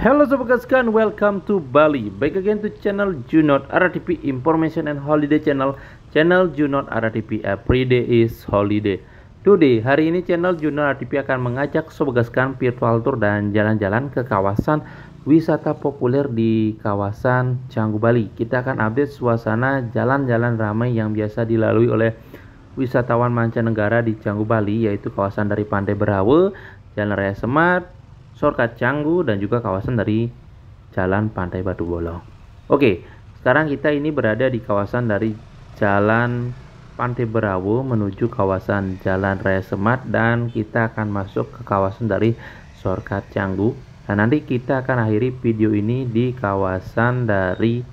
Halo Sobat Gaskan, welcome to Bali. Back again to channel Junot RTP Information and Holiday Channel. Channel Junot RTP uh, Every Day is Holiday. Today, hari ini channel Junot RTP akan mengajak Sobat Gaskan virtual tour dan jalan-jalan ke kawasan wisata populer di kawasan Canggu Bali. Kita akan update suasana jalan-jalan ramai yang biasa dilalui oleh wisatawan mancanegara di Canggu Bali yaitu kawasan dari Pantai Berawe, Jalan Raya Semar, shortcut Canggu dan juga kawasan dari Jalan Pantai Batu Bolong. Oke, sekarang kita ini berada di kawasan dari Jalan Pantai Berawo menuju kawasan Jalan Raya Semat dan kita akan masuk ke kawasan dari shortcut Canggu. Nah, nanti kita akan akhiri video ini di kawasan dari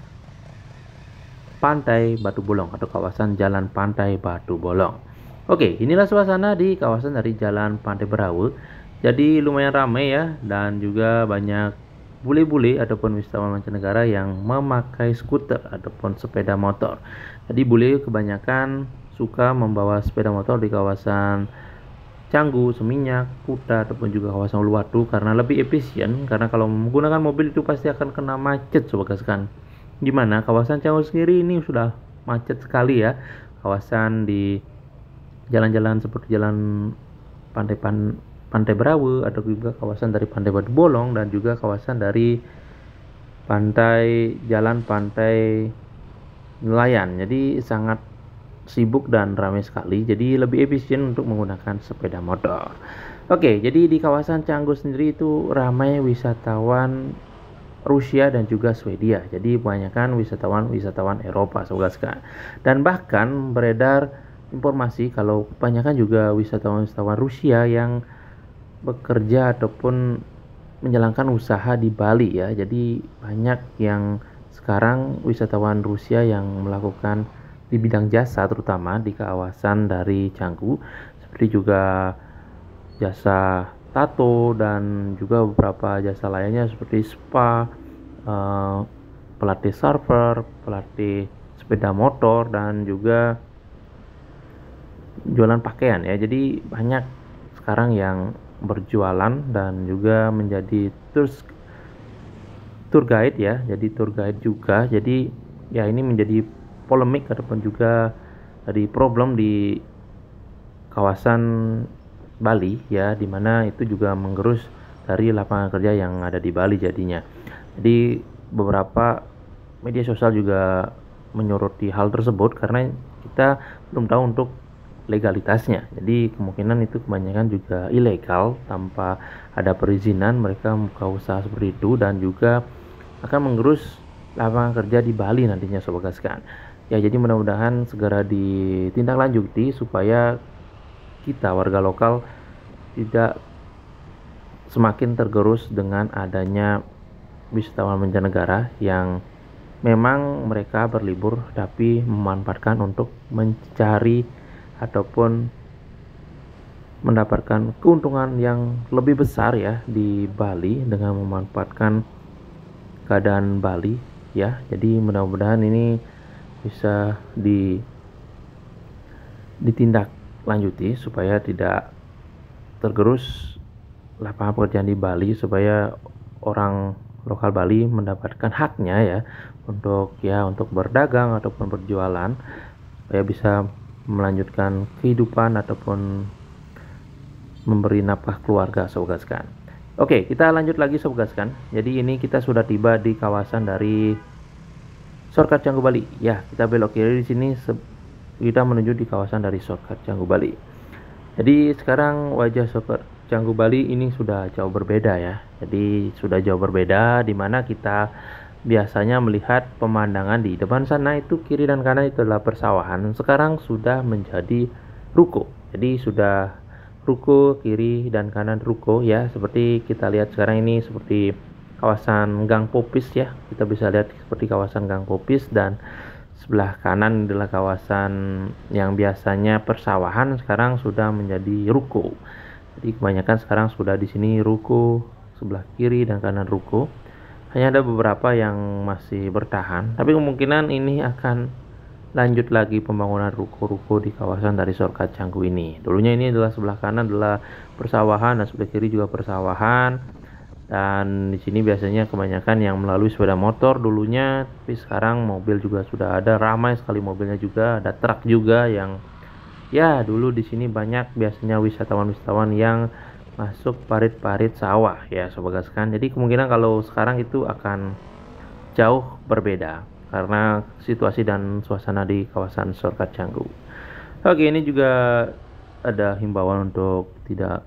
Pantai Batu Bolong atau kawasan Jalan Pantai Batu Bolong. Oke, inilah suasana di kawasan dari Jalan Pantai Berawu jadi lumayan ramai ya dan juga banyak bule-bule ataupun wisatawan mancanegara yang memakai skuter ataupun sepeda motor jadi bule kebanyakan suka membawa sepeda motor di kawasan Canggu, Seminyak, Kuta ataupun juga kawasan Uluwatu karena lebih efisien karena kalau menggunakan mobil itu pasti akan kena macet sobat kaskan. Gimana kawasan Canggu sendiri ini sudah macet sekali ya. Kawasan di jalan-jalan seperti jalan pantai pantai Pantai Berawe, atau juga kawasan dari Pantai Batu Bolong dan juga kawasan dari pantai jalan pantai nelayan. Jadi sangat sibuk dan ramai sekali. Jadi lebih efisien untuk menggunakan sepeda motor. Oke, jadi di kawasan Canggu sendiri itu ramai wisatawan Rusia dan juga Swedia. Jadi kebanyakan wisatawan-wisatawan Eropa sobat sekalian. Dan bahkan beredar informasi kalau kebanyakan juga wisatawan-wisatawan Rusia yang bekerja ataupun menjalankan usaha di Bali ya. Jadi banyak yang sekarang wisatawan Rusia yang melakukan di bidang jasa terutama di kawasan dari Canggu seperti juga jasa tato dan juga beberapa jasa lainnya seperti spa, uh, pelatih server, pelatih sepeda motor dan juga jualan pakaian ya. Jadi banyak sekarang yang berjualan dan juga menjadi tour tour guide ya jadi tour guide juga jadi ya ini menjadi polemik ataupun juga dari problem di kawasan Bali ya dimana itu juga menggerus dari lapangan kerja yang ada di Bali jadinya jadi beberapa media sosial juga menyoroti hal tersebut karena kita belum tahu untuk legalitasnya. Jadi kemungkinan itu kebanyakan juga ilegal tanpa ada perizinan mereka buka usaha seperti itu dan juga akan menggerus lapangan kerja di Bali nantinya Sobat Gaskan. Ya jadi mudah-mudahan segera ditindaklanjuti supaya kita warga lokal tidak semakin tergerus dengan adanya wisatawan mancanegara yang memang mereka berlibur tapi memanfaatkan untuk mencari ataupun mendapatkan keuntungan yang lebih besar ya di Bali dengan memanfaatkan keadaan Bali ya. Jadi mudah-mudahan ini bisa di ditindak lanjuti supaya tidak tergerus lapangan pekerjaan di Bali supaya orang lokal Bali mendapatkan haknya ya untuk ya untuk berdagang ataupun berjualan supaya bisa melanjutkan kehidupan ataupun memberi nafkah keluarga sobat Oke, kita lanjut lagi sobat Jadi ini kita sudah tiba di kawasan dari shortcut Canggu Bali. Ya, kita belok kiri di sini kita menuju di kawasan dari shortcut Canggu Bali. Jadi sekarang wajah shortcut Canggu Bali ini sudah jauh berbeda ya. Jadi sudah jauh berbeda di mana kita biasanya melihat pemandangan di depan sana itu kiri dan kanan itu adalah persawahan. Sekarang sudah menjadi ruko. Jadi sudah ruko kiri dan kanan ruko ya. Seperti kita lihat sekarang ini seperti kawasan Gang Popis ya. Kita bisa lihat seperti kawasan Gang Popis dan sebelah kanan adalah kawasan yang biasanya persawahan sekarang sudah menjadi ruko. Jadi kebanyakan sekarang sudah di sini ruko sebelah kiri dan kanan ruko hanya ada beberapa yang masih bertahan tapi kemungkinan ini akan lanjut lagi pembangunan ruko-ruko di kawasan dari Sorkat Canggu ini dulunya ini adalah sebelah kanan adalah persawahan dan sebelah kiri juga persawahan dan di sini biasanya kebanyakan yang melalui sepeda motor dulunya tapi sekarang mobil juga sudah ada ramai sekali mobilnya juga ada truk juga yang ya dulu di sini banyak biasanya wisatawan-wisatawan yang masuk parit-parit sawah ya sobat kan. Jadi kemungkinan kalau sekarang itu akan jauh berbeda karena situasi dan suasana di kawasan Sorkat Canggu. Oke, ini juga ada himbauan untuk tidak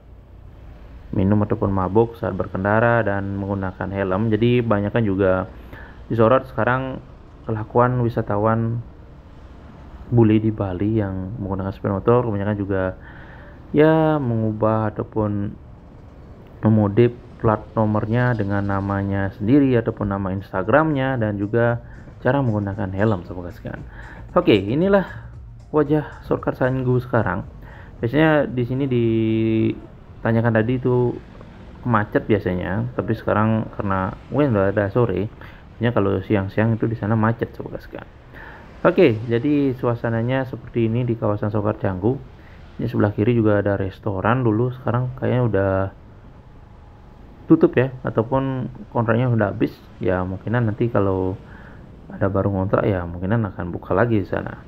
minum ataupun mabuk saat berkendara dan menggunakan helm. Jadi banyak kan juga disorot sekarang kelakuan wisatawan bule di Bali yang menggunakan sepeda motor, kebanyakan juga ya mengubah ataupun memodif plat nomornya dengan namanya sendiri ataupun nama Instagramnya dan juga cara menggunakan helm semoga sekian. Oke, inilah wajah shortcut sanggu sekarang. Biasanya di sini ditanyakan tadi itu macet biasanya, tapi sekarang karena mungkin udah ada sore, biasanya kalau siang-siang itu di sana macet semoga sekian. Oke, jadi suasananya seperti ini di kawasan Sokar Canggu. Ini sebelah kiri juga ada restoran dulu, sekarang kayaknya udah tutup ya, ataupun kontraknya udah habis, ya mungkinan nanti kalau ada baru kontrak ya mungkinan akan buka lagi di sana.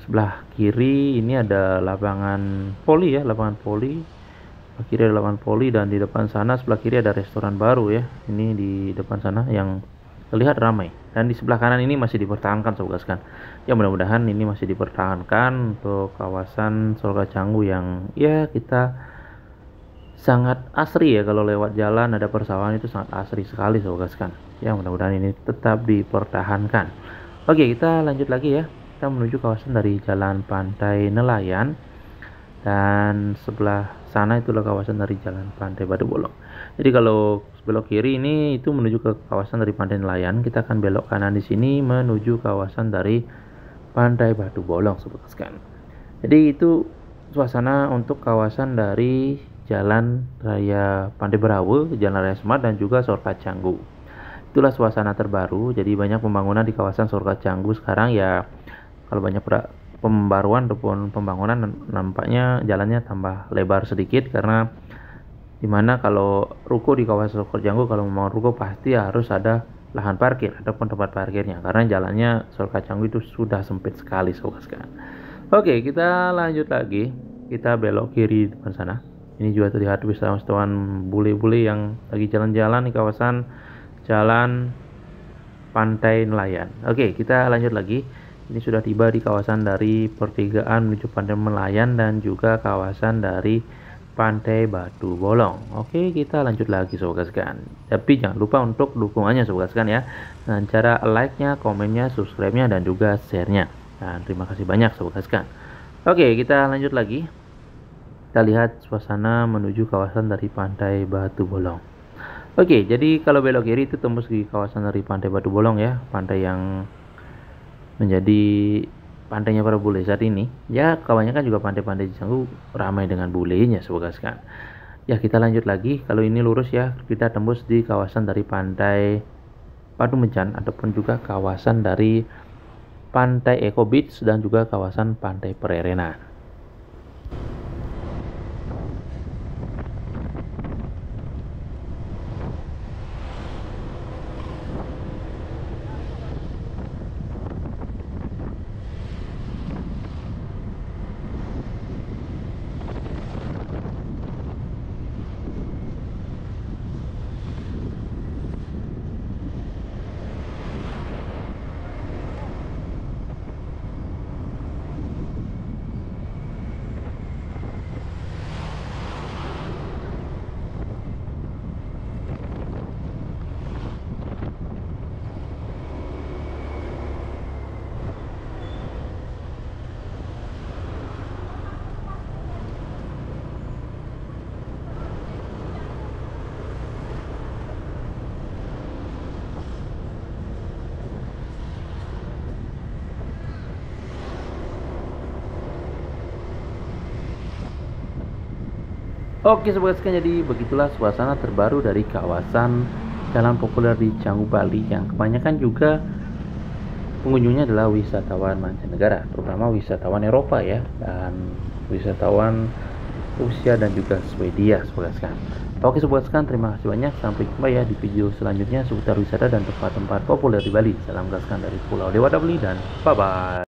Sebelah kiri ini ada lapangan poli ya, lapangan poli. Sebelah kiri ada lapangan poli dan di depan sana sebelah kiri ada restoran baru ya. Ini di depan sana yang terlihat ramai dan di sebelah kanan ini masih dipertahankan sobat ya mudah-mudahan ini masih dipertahankan untuk kawasan surga Canggu yang ya kita sangat asri ya kalau lewat jalan ada persawahan itu sangat asri sekali sobat ya mudah-mudahan ini tetap dipertahankan oke kita lanjut lagi ya kita menuju kawasan dari jalan pantai nelayan dan sebelah sana itulah kawasan dari Jalan Pantai Batu Bolong. Jadi kalau belok kiri ini itu menuju ke kawasan dari Pantai Nelayan, kita akan belok kanan di sini menuju kawasan dari Pantai Batu Bolong sebutkan. Jadi itu suasana untuk kawasan dari Jalan Raya Pantai Berawe, Jalan Raya Semar, dan juga Sorka Canggu. Itulah suasana terbaru. Jadi banyak pembangunan di kawasan Sorka Canggu sekarang ya kalau banyak pembaruan ataupun pembangunan nampaknya jalannya tambah lebar sedikit karena dimana kalau ruko di kawasan Janggo kalau mau ruko pasti harus ada lahan parkir ataupun tempat parkirnya karena jalannya Janggo itu sudah sempit sekali sobat sekalian. Oke kita lanjut lagi kita belok kiri depan sana ini juga terlihat wisatawan bule-bule yang lagi jalan-jalan di kawasan jalan pantai nelayan. Oke kita lanjut lagi ini sudah tiba di kawasan dari pertigaan menuju Pantai Melayan dan juga kawasan dari Pantai Batu Bolong. Oke, kita lanjut lagi sobat sekalian. Tapi jangan lupa untuk dukungannya sobat sekalian ya. Dengan cara like-nya, komennya, subscribe-nya dan juga share-nya. Nah, terima kasih banyak sobat sekalian. Oke, kita lanjut lagi. Kita lihat suasana menuju kawasan dari Pantai Batu Bolong. Oke, jadi kalau belok kiri itu tembus di kawasan dari Pantai Batu Bolong ya, pantai yang menjadi pantainya para bule saat ini ya kebanyakan juga pantai-pantai di Canggu ramai dengan bulenya semoga gaskan ya kita lanjut lagi kalau ini lurus ya kita tembus di kawasan dari pantai Padu Mencan ataupun juga kawasan dari pantai Eco Beach dan juga kawasan pantai Pererena. Oke sobat sekalian jadi begitulah suasana terbaru dari kawasan jalan populer di Canggu Bali yang kebanyakan juga pengunjungnya adalah wisatawan mancanegara terutama wisatawan Eropa ya dan wisatawan Rusia dan juga Swedia sobat sekalian. Oke sobat sekalian terima kasih banyak sampai jumpa ya di video selanjutnya seputar wisata dan tempat-tempat populer di Bali. Salam gaskan dari Pulau Dewa Bali dan bye bye.